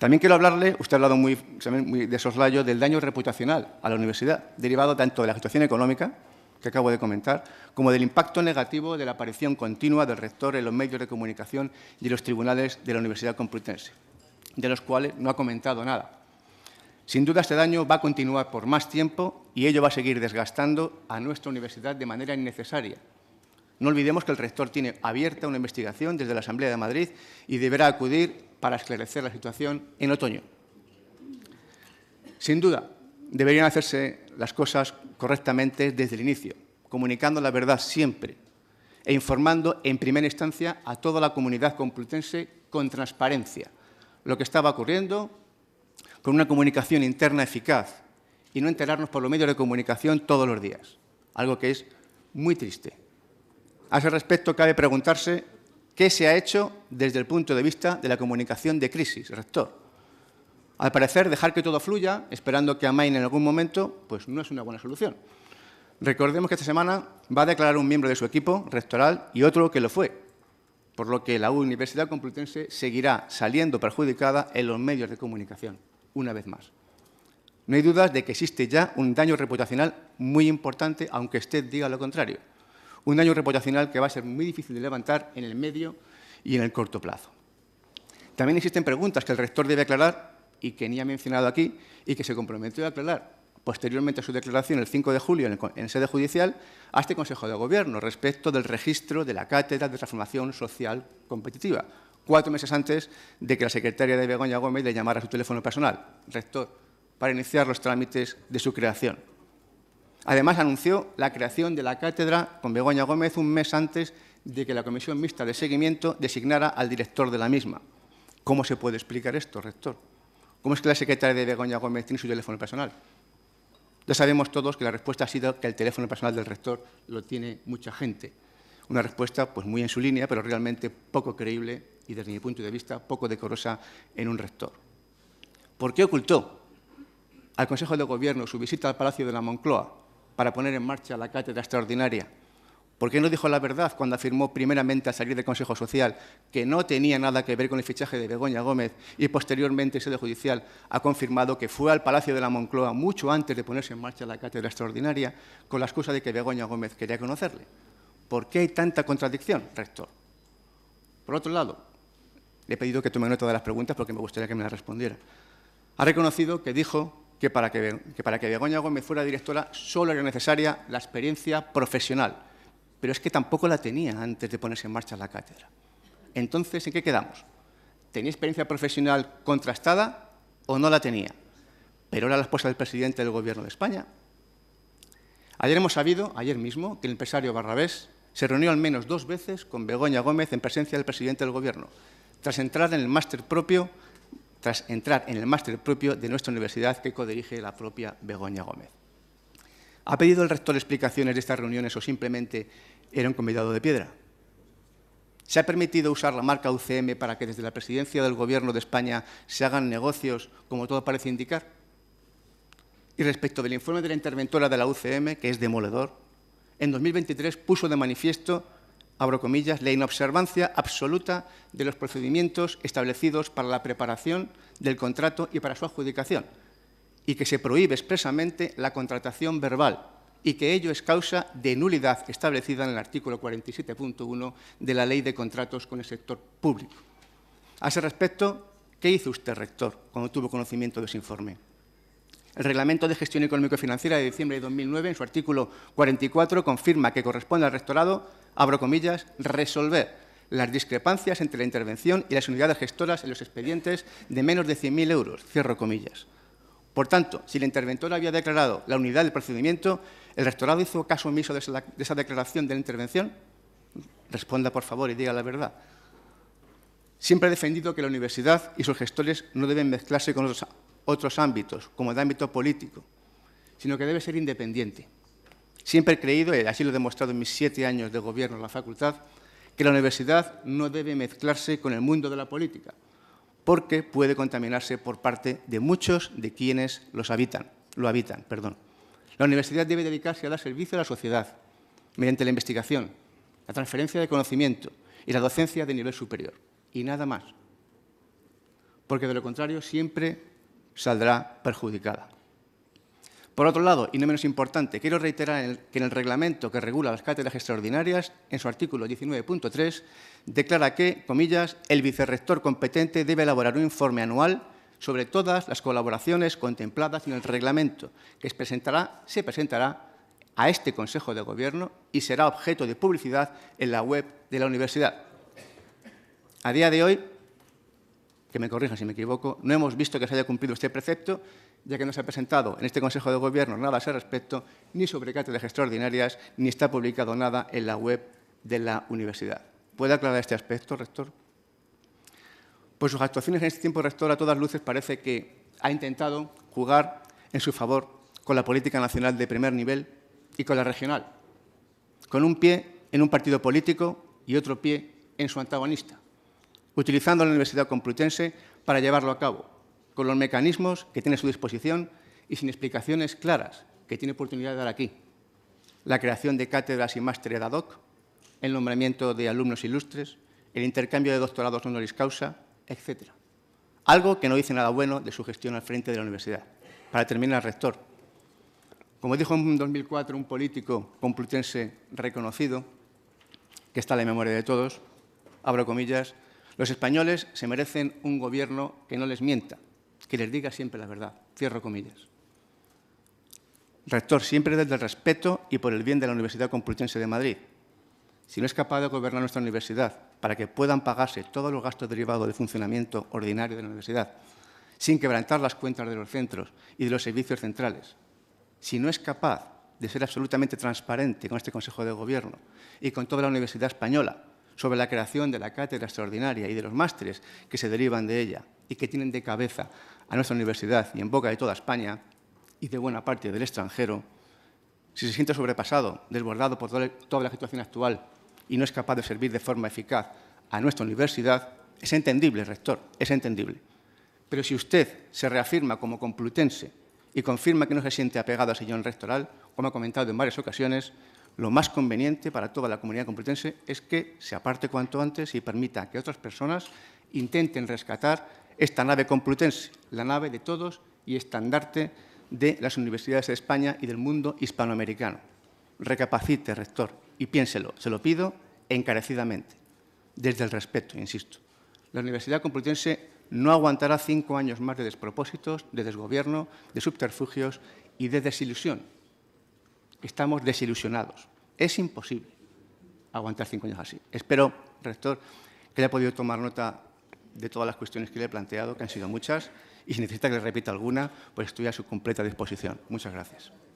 También quiero hablarle, usted ha hablado muy, de soslayo, del daño reputacional a la universidad, derivado tanto de la situación económica, que acabo de comentar, como del impacto negativo de la aparición continua del rector en los medios de comunicación y en los tribunales de la Universidad Complutense, de los cuales no ha comentado nada. Sin duda, este daño va a continuar por más tiempo y ello va a seguir desgastando a nuestra universidad de manera innecesaria. No olvidemos que el rector tiene abierta una investigación desde la Asamblea de Madrid y deberá acudir para esclarecer la situación en otoño. Sin duda, deberían hacerse las cosas correctamente desde el inicio, comunicando la verdad siempre e informando en primera instancia a toda la comunidad complutense con transparencia lo que estaba ocurriendo, con una comunicación interna eficaz y no enterarnos por los medios de comunicación todos los días, algo que es muy triste. A ese respecto, cabe preguntarse ¿Qué se ha hecho desde el punto de vista de la comunicación de crisis, rector? Al parecer, dejar que todo fluya, esperando que amaine en algún momento, pues no es una buena solución. Recordemos que esta semana va a declarar un miembro de su equipo rectoral y otro que lo fue, por lo que la Universidad Complutense seguirá saliendo perjudicada en los medios de comunicación, una vez más. No hay dudas de que existe ya un daño reputacional muy importante, aunque usted diga lo contrario. Un daño reputacional que va a ser muy difícil de levantar en el medio y en el corto plazo. También existen preguntas que el rector debe aclarar y que ni ha mencionado aquí y que se comprometió a aclarar posteriormente a su declaración el 5 de julio en, sede judicial a este Consejo de Gobierno respecto del registro de la Cátedra de Transformación Social Competitiva, cuatro meses antes de que la secretaria de Begoña Gómez le llamara a su teléfono personal, rector, para iniciar los trámites de su creación. Además, anunció la creación de la cátedra con Begoña Gómez un mes antes de que la Comisión Mixta de Seguimiento designara al director de la misma. ¿Cómo se puede explicar esto, rector? ¿Cómo es que la secretaria de Begoña Gómez tiene su teléfono personal? Ya sabemos todos que la respuesta ha sido que el teléfono personal del rector lo tiene mucha gente. Una respuesta pues, muy en su línea, pero realmente poco creíble y desde mi punto de vista poco decorosa en un rector. ¿Por qué ocultó al Consejo de Gobierno su visita al Palacio de la Moncloa para poner en marcha la cátedra extraordinaria? ¿Por qué no dijo la verdad cuando afirmó primeramente al salir del Consejo Social que no tenía nada que ver con el fichaje de Begoña Gómez y posteriormente el sede judicial ha confirmado que fue al Palacio de la Moncloa mucho antes de ponerse en marcha la cátedra extraordinaria con la excusa de que Begoña Gómez quería conocerle? ¿Por qué hay tanta contradicción, rector? Por otro lado, le he pedido que tome nota de las preguntas porque me gustaría que me las respondiera. Ha reconocido que dijo que para que, Begoña Gómez fuera directora solo era necesaria la experiencia profesional, pero es que tampoco la tenía antes de ponerse en marcha la cátedra. Entonces, ¿en qué quedamos? ¿Tenía experiencia profesional contrastada o no la tenía? Pero era la esposa del presidente del Gobierno de España. Ayer hemos sabido, ayer mismo, que el empresario Barrabés se reunió al menos dos veces con Begoña Gómez en presencia del presidente del Gobierno, tras entrar en el máster propio tras entrar en el máster propio de nuestra universidad que codirige la propia Begoña Gómez. ¿Ha pedido el rector explicaciones de estas reuniones o simplemente era un convidado de piedra? ¿Se ha permitido usar la marca UCM para que desde la presidencia del Gobierno de España se hagan negocios, como todo parece indicar? Y respecto del informe de la interventora de la UCM, que es demoledor, en 2023 puso de manifiesto abro comillas, la inobservancia absoluta de los procedimientos establecidos para la preparación del contrato y para su adjudicación, y que se prohíbe expresamente la contratación verbal, y que ello es causa de nulidad establecida en el artículo 47.1 de la Ley de Contratos con el Sector Público. A ese respecto, ¿qué hizo usted, rector, cuando tuvo conocimiento de ese informe? El Reglamento de Gestión Económico Financiera de diciembre de 2009, en su artículo 44, confirma que corresponde al Rectorado, abro comillas, resolver las discrepancias entre la intervención y las unidades gestoras en los expedientes de menos de 100.000 euros, cierro comillas. Por tanto, si el interventor había declarado la unidad del procedimiento, ¿el Rectorado hizo caso omiso de esa, declaración de la intervención? Responda, por favor, y diga la verdad. Siempre he defendido que la universidad y sus gestores no deben mezclarse con otros otros ámbitos, como el ámbito político, sino que debe ser independiente. Siempre he creído, y así lo he demostrado en mis siete años de gobierno en la facultad, que la universidad no debe mezclarse con el mundo de la política, porque puede contaminarse por parte de muchos de quienes los habitan, lo habitan. Perdón. La universidad debe dedicarse a dar servicio a la sociedad, mediante la investigación, la transferencia de conocimiento y la docencia de nivel superior, y nada más. Porque de lo contrario siempre saldrá perjudicada. Por otro lado, y no menos importante, quiero reiterar que en el reglamento que regula las cátedras extraordinarias, en su artículo 19.3, declara que, comillas, el vicerrector competente debe elaborar un informe anual sobre todas las colaboraciones contempladas en el reglamento, que se presentará, se presentará a este Consejo de Gobierno y será objeto de publicidad en la web de la universidad. A día de hoy, que me corrijan si me equivoco, no hemos visto que se haya cumplido este precepto, ya que no se ha presentado en este Consejo de Gobierno nada a ese respecto, ni sobre cátedras extraordinarias, ni está publicado nada en la web de la universidad. ¿Puede aclarar este aspecto, rector? Pues sus actuaciones en este tiempo, rector, a todas luces parece que ha intentado jugar en su favor con la política nacional de primer nivel y con la regional, con un pie en un partido político y otro pie en su antagonista utilizando la Universidad Complutense para llevarlo a cabo, con los mecanismos que tiene a su disposición y sin explicaciones claras que tiene oportunidad de dar aquí. La creación de cátedras y másteres ad hoc, el nombramiento de alumnos ilustres, el intercambio de doctorados honoris causa, etc. Algo que no dice nada bueno de su gestión al frente de la universidad. Para terminar, rector, como dijo en 2004 un político complutense reconocido, que está en la memoria de todos, abro comillas, los españoles se merecen un gobierno que no les mienta, que les diga siempre la verdad. Cierro comillas. Rector siempre desde el respeto y por el bien de la Universidad Complutense de Madrid. Si no es capaz de gobernar nuestra universidad para que puedan pagarse todos los gastos derivados del funcionamiento ordinario de la universidad, sin quebrantar las cuentas de los centros y de los servicios centrales, si no es capaz de ser absolutamente transparente con este Consejo de Gobierno y con toda la Universidad Española sobre la creación de la cátedra extraordinaria y de los másteres que se derivan de ella y que tienen de cabeza a nuestra universidad y en boca de toda España y de buena parte del extranjero, si se siente sobrepasado, desbordado por toda la situación actual y no es capaz de servir de forma eficaz a nuestra universidad, es entendible, rector, es entendible. Pero si usted se reafirma como complutense y confirma que no se siente apegado al sillón rectoral, como ha comentado en varias ocasiones, lo más conveniente para toda la comunidad complutense es que se aparte cuanto antes y permita que otras personas intenten rescatar esta nave complutense, la nave de todos y estandarte de las universidades de España y del mundo hispanoamericano. Recapacite, rector, y piénselo, se lo pido encarecidamente, desde el respeto, insisto. La Universidad Complutense no aguantará cinco años más de despropósitos, de desgobierno, de subterfugios y de desilusión estamos desilusionados. Es imposible aguantar cinco años así. Espero, rector, que haya podido tomar nota de todas las cuestiones que le he planteado, que han sido muchas, y si necesita que le repita alguna, pues estoy a su completa disposición. Muchas gracias.